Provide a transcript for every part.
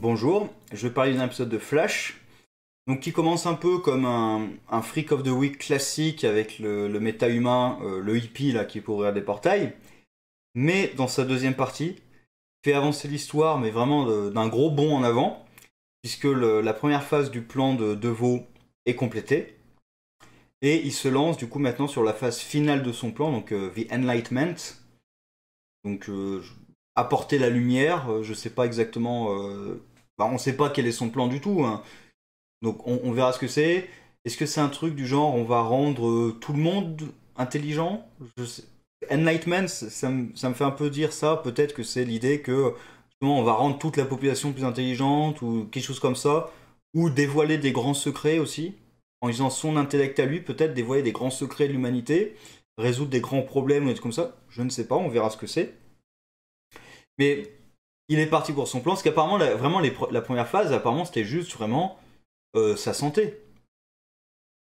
Bonjour, je vais parler d'un épisode de Flash, donc qui commence un peu comme un, Freak of the Week classique avec le, méta-humain, euh, le hippie là qui pour ouvrir des portails, mais dans sa deuxième partie, fait avancer l'histoire, mais vraiment euh, d'un gros bond en avant, puisque la première phase du plan de Devo est complétée, et il se lance du coup maintenant sur la phase finale de son plan, donc euh, The Enlightenment. Donc apporter la lumière. Euh, je sais pas exactement. on euh, ne bah, on sait pas quel est son plan du tout. Hein. Donc on, verra ce que c'est. Est-ce que c'est un truc du genre on va rendre euh, tout le monde intelligent Je sais. Enlightenment, ça me, fait un peu dire ça. Peut-être que c'est l'idée que on va rendre toute la population plus intelligente ou quelque chose comme ça. Ou dévoiler des grands secrets aussi. En utilisant son intellect à lui, peut-être dévoiler des grands secrets de l'humanité, résoudre des grands problèmes ou des comme ça. Je ne sais pas, on verra ce que c'est. Mais il est parti pour son plan, parce qu'apparemment, la, vraiment, la première phase, apparemment, c'était juste vraiment euh, sa santé.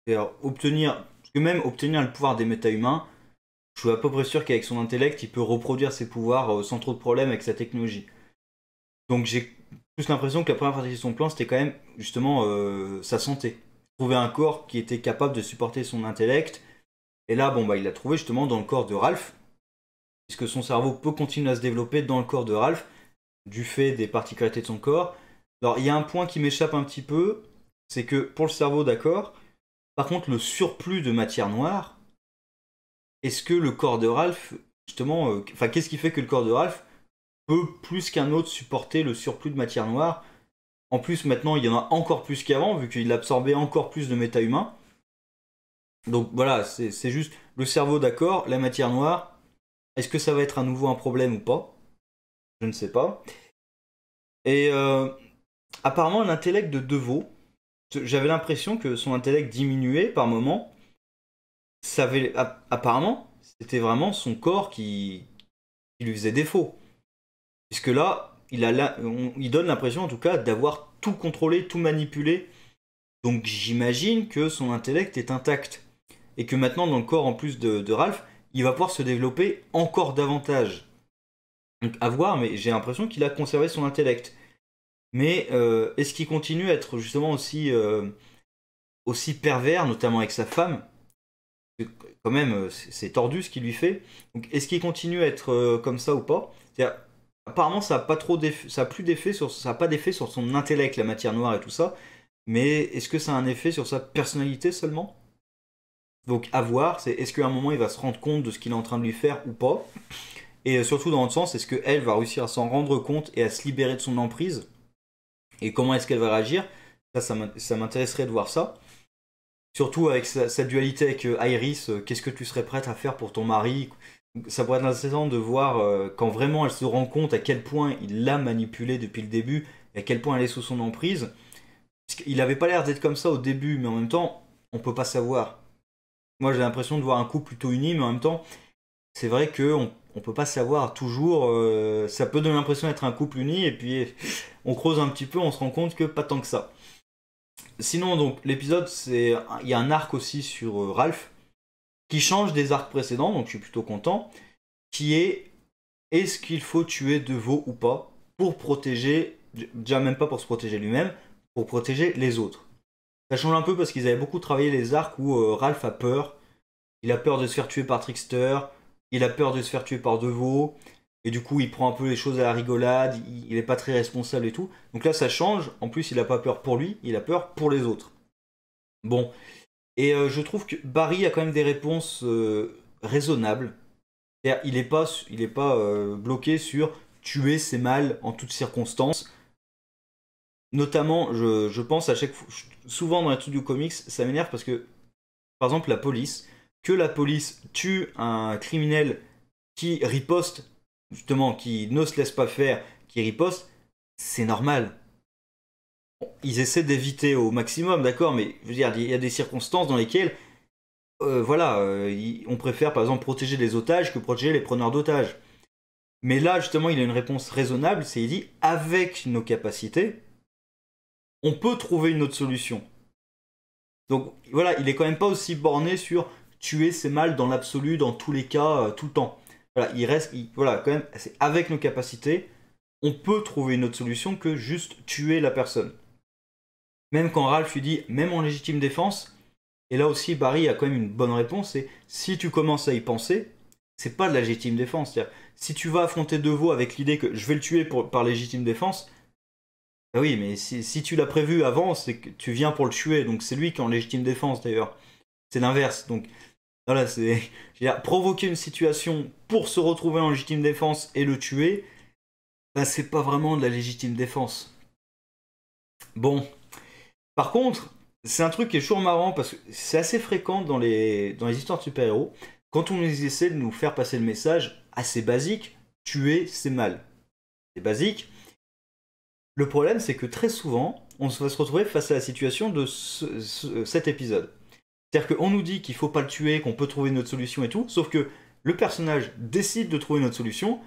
C'est-à-dire obtenir, même obtenir le pouvoir des méta-humains, je suis à peu près sûr qu'avec son intellect, il peut reproduire ses pouvoirs euh, sans trop de problèmes avec sa technologie. Donc j'ai plus l'impression que la première partie de son plan, c'était quand même justement euh, sa santé. Trouver un corps qui était capable de supporter son intellect. Et là, bon, bah, il l'a trouvé justement dans le corps de Ralph, puisque son cerveau peut continuer à se développer dans le corps de Ralph, du fait des particularités de son corps. Alors, il y a un point qui m'échappe un petit peu, c'est que pour le cerveau, d'accord, par contre, le surplus de matière noire, est-ce que le corps de Ralph, justement, euh, enfin, qu'est-ce qui fait que le corps de Ralph peut plus qu'un autre supporter le surplus de matière noire En plus, maintenant, il y en a encore plus qu'avant, vu qu'il absorbait encore plus de méta humain. Donc voilà, c'est juste le cerveau, d'accord, la matière noire, est-ce que ça va être à nouveau un problème ou pas Je ne sais pas. Et euh, apparemment, l'intellect de Devaux, j'avais l'impression que son intellect diminuait par moment. apparemment, c'était vraiment son corps qui, lui faisait défaut. Puisque là, il, a il donne l'impression, en tout cas, d'avoir tout contrôlé, tout manipulé. Donc j'imagine que son intellect est intact. Et que maintenant, dans le corps, en plus de Ralph, il va pouvoir se développer encore davantage. Donc à voir, mais j'ai l'impression qu'il a conservé son intellect. Mais euh, est-ce qu'il continue à être justement aussi, euh, aussi pervers, notamment avec sa femme Quand même, euh, c'est tordu ce qu'il lui fait. Donc est-ce qu'il continue à être comme ça ou pas Apparemment, ça n'a pas trop plus d'effet sur ça pas d'effet sur son intellect, la matière noire et tout ça. Mais est-ce que ça a un effet sur sa personnalité seulement donc à voir, c'est est-ce qu'à un moment il va se rendre compte de ce qu'il est en train de lui faire ou pas Et euh, surtout dans le sens, est-ce qu'elle va réussir à s'en rendre compte et à se libérer de son emprise Et comment est-ce qu'elle va réagir Ça, ça m'intéresserait de voir ça. Surtout avec sa, dualité avec euh, Iris, euh, qu'est-ce que tu serais prête à faire pour ton mari ça pourrait être intéressant de voir quand vraiment elle se rend compte à quel point il l'a manipulée depuis le début et à quel point elle est sous son emprise. il n'avait pas l'air d'être comme ça au début, mais en même temps, on peut pas savoir. Moi, j'ai l'impression de voir un couple plutôt uni, mais en même temps, c'est vrai qu'on on, peut pas savoir toujours. Euh, ça peut donner l'impression d'être un couple uni, et puis on creuse un petit peu, on se rend compte que pas tant que ça. Sinon, donc l'épisode, il y a un arc aussi sur euh, Ralph qui change des arcs précédents, donc je suis plutôt content. Qui est est-ce qu'il faut tuer De veaux ou pas pour protéger, déjà même pas pour se protéger lui-même, pour protéger les autres. Ça change un peu parce qu'ils avaient beaucoup travaillé les arcs où euh, Ralph a peur. Il a peur de se faire tuer par Trickster, il a peur de se faire tuer par Devo, et du coup il prend un peu les choses à la rigolade, il n'est pas très responsable et tout. Donc là ça change, en plus il n'a pas peur pour lui, il a peur pour les autres. Bon, et euh, je trouve que Barry a quand même des réponses euh, raisonnables. il n'est pas, il est pas bloqué sur tuer ses mâles en toutes circonstances Notamment, je, pense à chaque fois, souvent dans les truc du comics, ça m'énerve parce que, par exemple, la police, que la police tue un criminel qui riposte, justement, qui ne se laisse pas faire, qui riposte, c'est normal. Ils essaient d'éviter au maximum, d'accord, mais je veux dire, il y a des circonstances dans lesquelles, euh, voilà, euh, on préfère par exemple protéger les otages que protéger les preneurs d'otages. Mais là, justement, il a une réponse raisonnable, c'est il dit avec nos capacités, on peut trouver une autre solution. Donc voilà, il est quand même pas aussi borné sur tuer ses mal dans l'absolu, dans tous les cas, euh, tout le temps. Voilà, il reste, voilà, quand même, c'est avec nos capacités, on peut trouver une autre solution que juste tuer la personne. Même quand Ralph lui dit, même en légitime défense, et là aussi Barry a quand même une bonne réponse, c'est si tu commences à y penser, c'est pas de la légitime défense. si tu vas affronter Deveau avec l'idée que je vais le tuer par légitime défense, bah oui, mais si, tu l'as prévu avant, c'est que tu viens pour le tuer, donc c'est lui qui est en légitime défense d'ailleurs. C'est l'inverse, donc voilà, c'est provoquer une situation pour se retrouver en légitime défense et le tuer, bah, c'est pas vraiment de la légitime défense. Bon, par contre, c'est un truc qui est toujours marrant parce que c'est assez fréquent dans les, dans les histoires de super-héros. Quand on essaie de nous faire passer le message assez basique, tuer c'est mal. C'est basique, le problème, c'est que très souvent, on va se retrouver face à la situation de cet épisode. C'est-à-dire qu'on nous dit qu'il ne faut pas le tuer, qu'on peut trouver une autre solution et tout, sauf que le personnage décide de trouver une autre solution,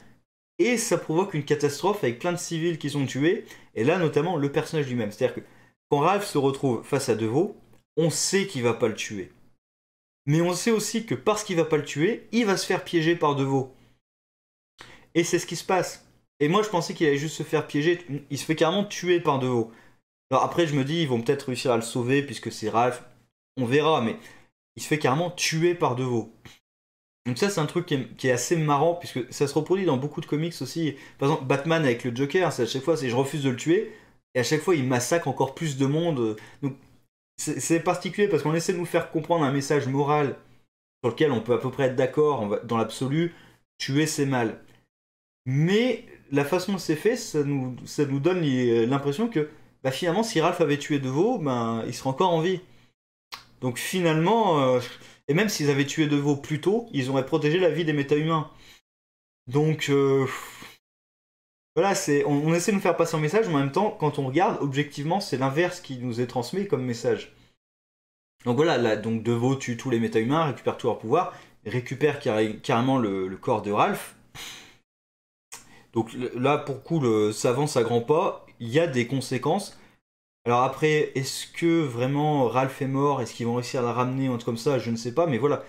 et ça provoque une catastrophe avec plein de civils qui sont tués, et là notamment le personnage lui-même. C'est-à-dire que quand Ralph se retrouve face à Devo, on sait qu'il va pas le tuer. Mais on sait aussi que parce qu'il va pas le tuer, il va se faire piéger par Devo Et c'est ce qui se passe. Et moi, je pensais qu'il allait juste se faire piéger. Il se fait carrément tuer par De Haut. Alors après, je me dis, ils vont peut-être réussir à le sauver puisque c'est Ralph. On verra, mais il se fait carrément tuer par De Donc ça, c'est un truc qui est, assez marrant puisque ça se reproduit dans beaucoup de comics aussi. Par exemple, Batman avec le Joker, à chaque fois, c'est je refuse de le tuer. Et à chaque fois, il massacre encore plus de monde. c'est particulier parce qu'on essaie de nous faire comprendre un message moral sur lequel on peut à peu près être d'accord dans l'absolu. Tuer, c'est mal. Mais la façon dont c'est fait, ça nous, donne l'impression que bah, finalement, si Ralph avait tué Deveau, ben, il serait encore en vie. Donc finalement, euh, et même s'ils avaient tué Deveau plus tôt, ils auraient protégé la vie des méta-humains. Donc euh, voilà, on, essaie de nous faire passer un message, mais en même temps, quand on regarde, objectivement, c'est l'inverse qui nous est transmis comme message. Donc voilà, donc Deveau tue tous les méta-humains, récupère tout leur pouvoir, récupère carrément le corps de Ralph donc là, pour coup, le, ça avance à grands pas. Il y a des conséquences. Alors après, est-ce que vraiment Ralph est mort Est-ce qu'ils vont réussir à la ramener ou comme ça Je ne sais pas. Mais voilà.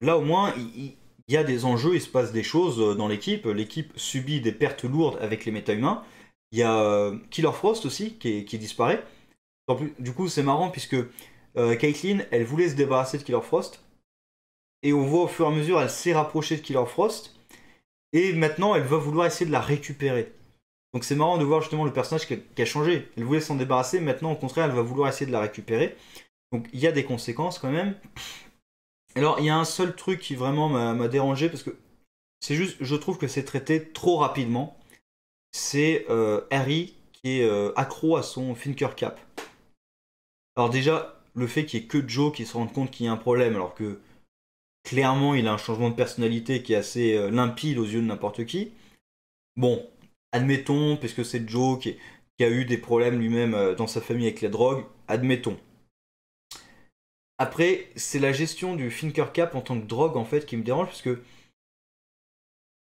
Là, au moins, il, y a des enjeux, il se passe des choses euh, dans l'équipe. L'équipe subit des pertes lourdes avec les méta-humains. Il y a euh, Killer Frost aussi qui, disparaît. du coup, c'est marrant puisque euh, Caitlyn, elle voulait se débarrasser de Killer Frost. Et on voit au fur et à mesure, elle s'est rapprochée de Killer Frost. Et maintenant, elle va vouloir essayer de la récupérer. Donc c'est marrant de voir justement le personnage qui a, changé. Elle voulait s'en débarrasser, maintenant au contraire, elle va vouloir essayer de la récupérer. Donc il y a des conséquences quand même. Alors il y a un seul truc qui vraiment m'a dérangé parce que c'est juste, je trouve que c'est traité trop rapidement. C'est euh, Harry qui est euh, accro à son Finker Cap. Alors déjà, le fait qu'il n'y ait que Joe qui se rende compte qu'il y a un problème, alors que Clairement, il a un changement de personnalité qui est assez euh, limpide aux yeux de n'importe qui. Bon, admettons, puisque c'est Joe qui, a eu des problèmes lui-même euh, dans sa famille avec la drogue, admettons. Après, c'est la gestion du Finker Cap en tant que drogue en fait qui me dérange parce que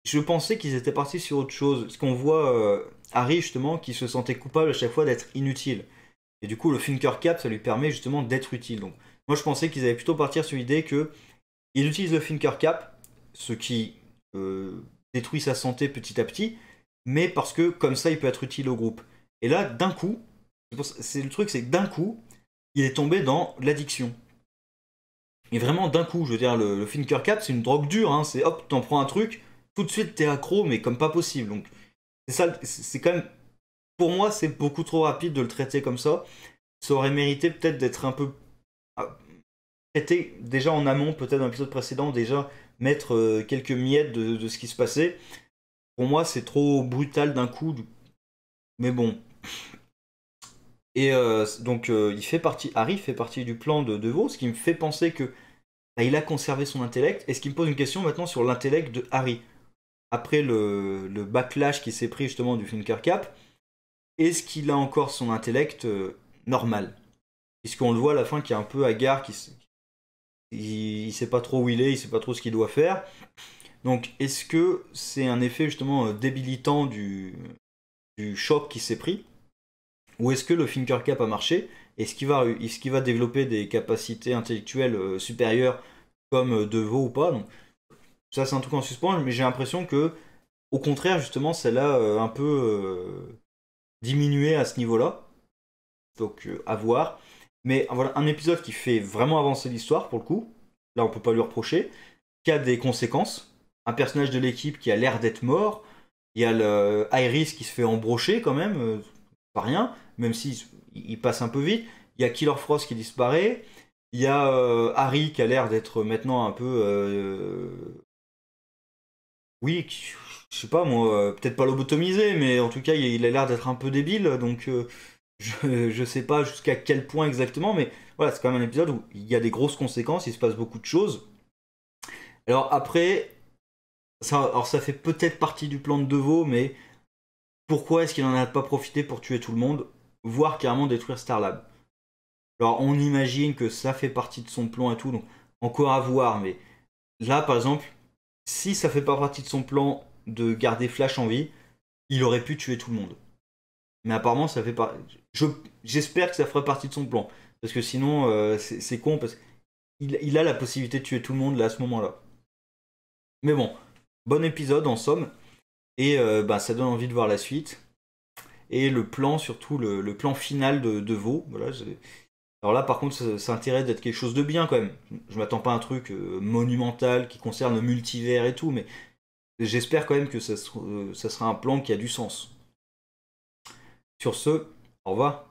je pensais qu'ils étaient partis sur autre chose. Ce qu'on voit euh, Harry justement qui se sentait coupable à chaque fois d'être inutile. Et du coup, le Finker Cap, ça lui permet justement d'être utile. Donc, moi, je pensais qu'ils allaient plutôt partir sur l'idée que il utilise le Finker Cap, ce qui euh, détruit sa santé petit à petit, mais parce que comme ça, il peut être utile au groupe. Et là, d'un coup, c'est le truc, c'est que d'un coup, il est tombé dans l'addiction. Et vraiment, d'un coup, je veux dire, le, le Finker Cap, c'est une drogue dure, hein, c'est hop, t'en prends un truc, tout de suite, t'es accro, mais comme pas possible. Donc, c'est ça, c'est quand même. Pour moi, c'est beaucoup trop rapide de le traiter comme ça. Ça aurait mérité peut-être d'être un peu ah, était déjà en amont, peut-être dans l'épisode précédent, déjà mettre euh, quelques miettes de, ce qui se passait. Pour moi, c'est trop brutal d'un coup. Mais bon. Et euh, donc, euh, il fait partie, Harry fait partie du plan de, de ce qui me fait penser que bah, il a conservé son intellect. Et ce qui me pose une question maintenant sur l'intellect de Harry. Après le, backlash qui s'est pris justement du Funker Cap, est-ce qu'il a encore son intellect normal Puisqu'on le voit à la fin qui a un peu hagard, qui, il, ne sait pas trop où il est, il sait pas trop ce qu'il doit faire. Donc est-ce que c'est un effet justement euh, débilitant du, du choc qui s'est pris Ou est-ce que le Finker Cap a marché Est-ce qu'il va, développer des capacités intellectuelles euh, supérieures comme euh, Deveau ou pas Donc, ça c'est un truc en suspens, mais j'ai l'impression que au contraire justement celle-là un peu diminué à ce niveau-là. Donc à voir. Mais voilà, un épisode qui fait vraiment avancer l'histoire, pour le coup. Là, on peut pas lui reprocher. Qui a des conséquences. Un personnage de l'équipe qui a l'air d'être mort. Il y a Iris qui se fait embrocher quand même, euh, pas rien, même s'il passe un peu vite. Il y a Killer Frost qui disparaît. Il y a euh, Harry qui a l'air d'être maintenant un peu. Euh, oui, je sais pas moi, peut-être pas lobotomisé, mais en tout cas, il a l'air d'être un peu débile, donc je ne sais pas jusqu'à quel point exactement, mais voilà, c'est quand même un épisode où il y a des grosses conséquences, il se passe beaucoup de choses. Alors après, ça, ça fait peut-être partie du plan de Devo, mais pourquoi est-ce qu'il n'en a pas profité pour tuer tout le monde, voire carrément détruire Starlab Alors on imagine que ça fait partie de son plan et tout, donc encore à voir, mais là par exemple, si ça fait pas partie de son plan de garder Flash en vie, il aurait pu tuer tout le monde. Mais apparemment, ça fait Je J'espère que ça fera partie de son plan. Parce que sinon, euh, c'est con. Parce qu'il il a la possibilité de tuer tout le monde là à ce moment-là. Mais bon, bon épisode en somme. Et euh, bah, ça donne envie de voir la suite. Et le plan, surtout le, le plan final de, de Vaux. Voilà, Alors là, par contre, ça, intéresse d'être quelque chose de bien quand même. Je m'attends pas à un truc euh, monumental qui concerne le multivers et tout. Mais j'espère quand même que ça, ça sera un plan qui a du sens. Sur ce, au revoir.